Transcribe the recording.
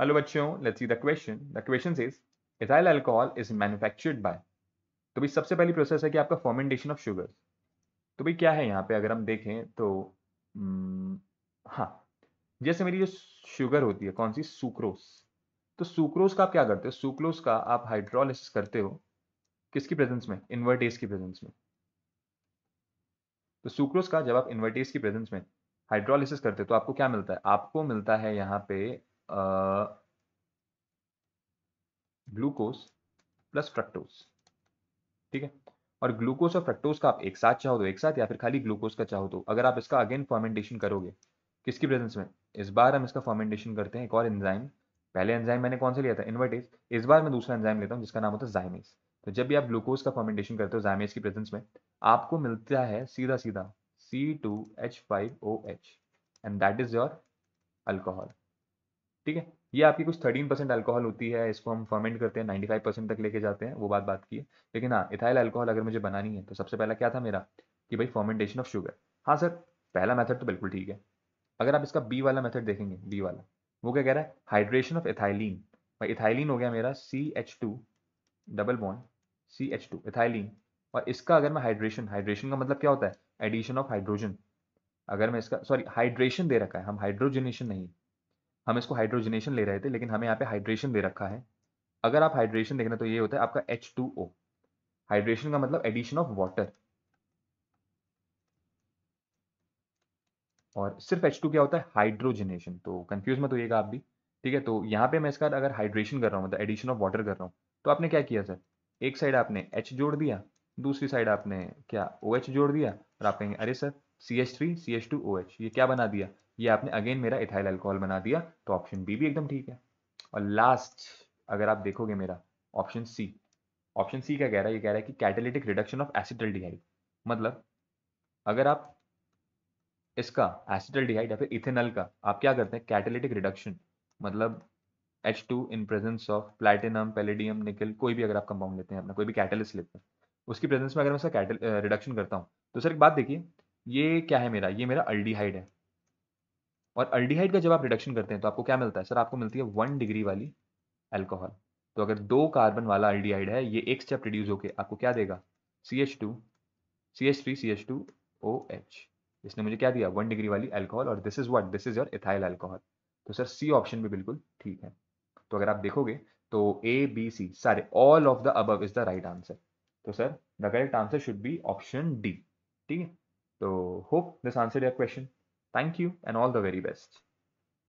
Hello बच्चों, let's see the question the question is ethyl alcohol is manufactured by तो भाई सबसे पहली प्रोसेस है कि आपका फर्मेंटेशन ऑफ शुगर तो भाई क्या है यहाँ पे अगर हम देखें तो हम्म, हाँ जैसे मेरी जो शुगर होती है कौन सी सुक्रोस तो सुक्रोस का आप क्या करते हो सुक्रोस का आप हाइड्रोलिस करते हो किसकी प्रेजेंस में इन्वर्टेज की प्रेजेंस में तो सुक्रोस का जब आप इन्वर्टेज की प्रेजेंस में हाइड्रोलिसिस करते हो तो आपको क्या मिलता है आपको मिलता है यहाँ पे ग्लूकोज प्लस फ्रक्टोज ठीक है और ग्लूकोज और फ्रक्टोज का आप एक साथ चाहो तो एक साथ या फिर खाली ग्लूकोज का चाहो तो अगर आप इसका अगेन फर्मेंटेशन करोगे किसकी प्रेजेंस में इस बार हम इसका फर्मेंटेशन करते हैं एक और एंजाइम पहले एंजाइम मैंने कौन सा लिया था इन्वर्टेज इस बार मैं दूसरा एंजाइम लेता हूँ जिसका नाम होता है जाइमेज तो जब भी आप ग्लूकोज का फर्मेंटेशन करते हो जाइमेज की प्रेजेंस में आपको मिलता है सीधा सीधा C two H five O H and that is your alcohol ठीक है ये आपकी कुछ थर्टीन परसेंट अल्कोहल होती है इसको हम फर्मेंट करते हैं नाइन्टी फाइव परसेंट तक लेके जाते हैं वो बात बात की है लेकिन हाँ इथाइल अल्कोहल अगर मुझे बनानी है तो सबसे पहला क्या था मेरा कि भाई फर्मेंटेशन ऑफ शुगर हाँ सर पहला मेथड तो बिल्कुल ठीक है अगर आप इसका बी वाला मेथड देखेंगे बी वाला वो क्या कह रहा है हाइड्रेशन ऑफ इथाइलिन भाई इथाइलिन हो गया मेरा C H two double bond C H two ethylene और इसका अगर मैं हाइड्रेशन हाइड्रेशन का मतलब क्या होता है एडिशन ऑफ हाइड्रोजन अगर मैं इसका सॉरी हाइड्रेशन दे रखा है हम हाइड्रोजनेशन नहीं हम इसको हाइड्रोजनेशन ले रहे थे लेकिन हमें यहाँ पे हाइड्रेशन दे रखा है अगर आप हाइड्रेशन देखना तो ये होता है आपका एच हाइड्रेशन का मतलब एडिशन ऑफ वाटर और सिर्फ H2 क्या होता है हाइड्रोजनेशन तो कंफ्यूज मत होइएगा आप भी ठीक है तो यहाँ पे मैं इसका अगर हाइड्रेशन कर रहा हूँ मतलब एडिशन ऑफ वाटर कर रहा हूँ तो आपने क्या किया सर एक साइड आपने H जोड़ दिया दूसरी साइड आपने क्या OH जोड़ दिया और आप कहेंगे अरे sir C H three C H two O H ये क्या बना दिया ये आपने अगेन मेरा इथाइल अल्कोहल बना दिया तो ऑप्शन बी भी एकदम ठीक है और लास्ट अगर आप देखोगे मेरा ऑप्शन सी ऑप्शन सी क्या कह रहा है ये कह रहा है कि कैटेलिटिक रिडक्शन ऑफ डिहाइड मतलब अगर आप इसका एसिडल डिहाइड या फिर इथेनल का आप क्या करते हैं कैटेलिटिक रिडक्शन मतलब H two in presence of platinum palladium nickel कोई भी अगर आप कंपाउंड लेते हैं अपना कोई भी कैटलिस्ट लेते हैं उसकी प्रेजेंस में अगर मैं उसका रिडक्शन करता हूँ तो सर एक बात देखिए ये क्या है मेरा ये मेरा अल्डीहाइड है और अल्डीहाइड का जब आप रिडक्शन करते हैं तो आपको क्या मिलता है सर आपको मिलती है वन डिग्री वाली अल्कोहल तो अगर दो कार्बन वाला अल्डीहाइड है ये एक स्टेप रिड्यूस होकर आपको क्या देगा C H two C H three C H two O H इसने मुझे क्या दिया वन डिग्री वाली अल्कोहल और this is what this is your ethyl alcohol तो सर सी ऑप्शन भी बिल्कुल ठीक है तो अगर आप देखोगे तो ए बी सी सारे all of the above is the right answer तो sir the correct answer should be option D ठीक है So hope this answered your question. Thank you and all the very best.